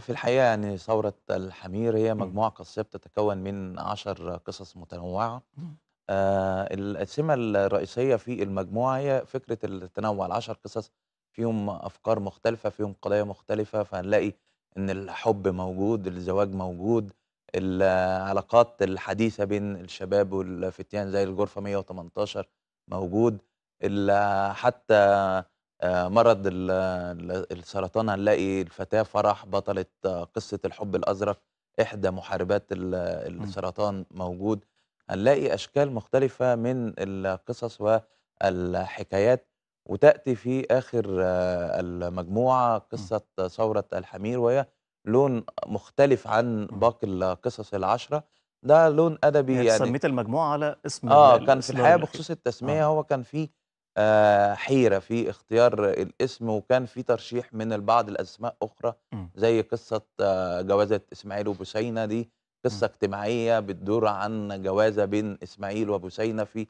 في الحقيقة يعني ثورة الحمير هي إمم. مجموعة قصية بتتكون من عشر قصص متنوعة إمم. آه السمة الرئيسية في المجموعة هي فكرة التنوع العشر قصص فيهم أفكار مختلفة فيهم قضايا مختلفة فهنلاقي إن الحب موجود الزواج موجود العلاقات الحديثة بين الشباب والفتيان زي الجرفة 118 موجود حتى آه، مرض السرطان هنلاقي الفتاة فرح بطلة آه، قصة الحب الأزرق إحدى محاربات السرطان موجود هنلاقي أشكال مختلفة من القصص والحكايات وتأتي في آخر آه، المجموعة قصة ثورة الحمير وهي لون مختلف عن باقي القصص العشرة ده لون أدبي يعني سميت المجموعة على اسم اه كان في الحقيقة بخصوص التسمية آه. هو كان فيه آه، حيره في اختيار الاسم وكان في ترشيح من البعض الاسماء اخرى إمم. زي قصه آه، جوازه اسماعيل وبوسينه دي قصه إمم. اجتماعيه بتدور عن جوازه بين اسماعيل وبوسينه في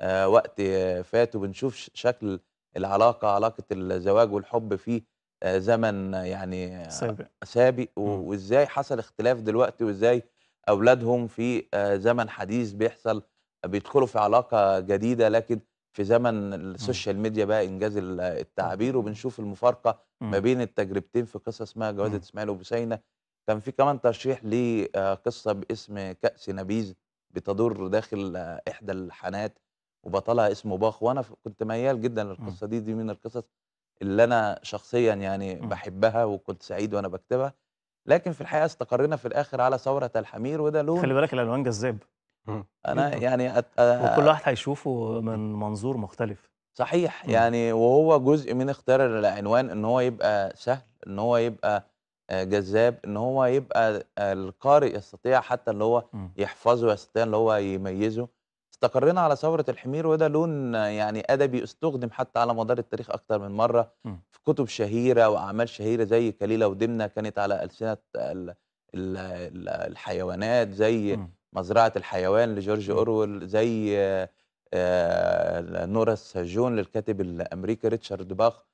آه، وقت فات وبنشوف شكل العلاقه علاقه الزواج والحب في زمن يعني سابق, سابق إمم. وازاي حصل اختلاف دلوقتي وازاي اولادهم في زمن حديث بيحصل بيدخلوا في علاقه جديده لكن في زمن السوشيال ميديا بقى انجاز التعبير وبنشوف المفارقه ما بين التجربتين في قصه اسمها جوازه اسماعيل وبسينه كان في كمان ترشيح لقصه آه، باسم كاس نبيذ بتدور داخل آه، احدى الحانات وبطلها اسمه باخ وانا كنت ميال جدا للقصه دي دي من القصص اللي انا شخصيا يعني بحبها وكنت سعيد وانا بكتبها لكن في الحقيقه استقرينا في الاخر على ثوره الحمير وده لون خلي بالك الالوان جذاب انا يعني أت... وكل واحد هيشوفه من منظور مختلف صحيح يعني وهو جزء من اختيار العنوان ان هو يبقى سهل ان هو يبقى آه، جذاب ان هو يبقى آه، القارئ يستطيع حتى ان هو يحفظه يستطيع ان هو يميزه استقرينا على ثوره الحمير وده لون آه، يعني ادبي استخدم حتى على مدار التاريخ اكثر من مره في كتب شهيره واعمال شهيره زي كليله ودمنه كانت على السنه الحيوانات زي مزرعه الحيوان لجورج اورويل زي آه، آه، نورا السجون للكاتب الامريكي ريتشارد باخ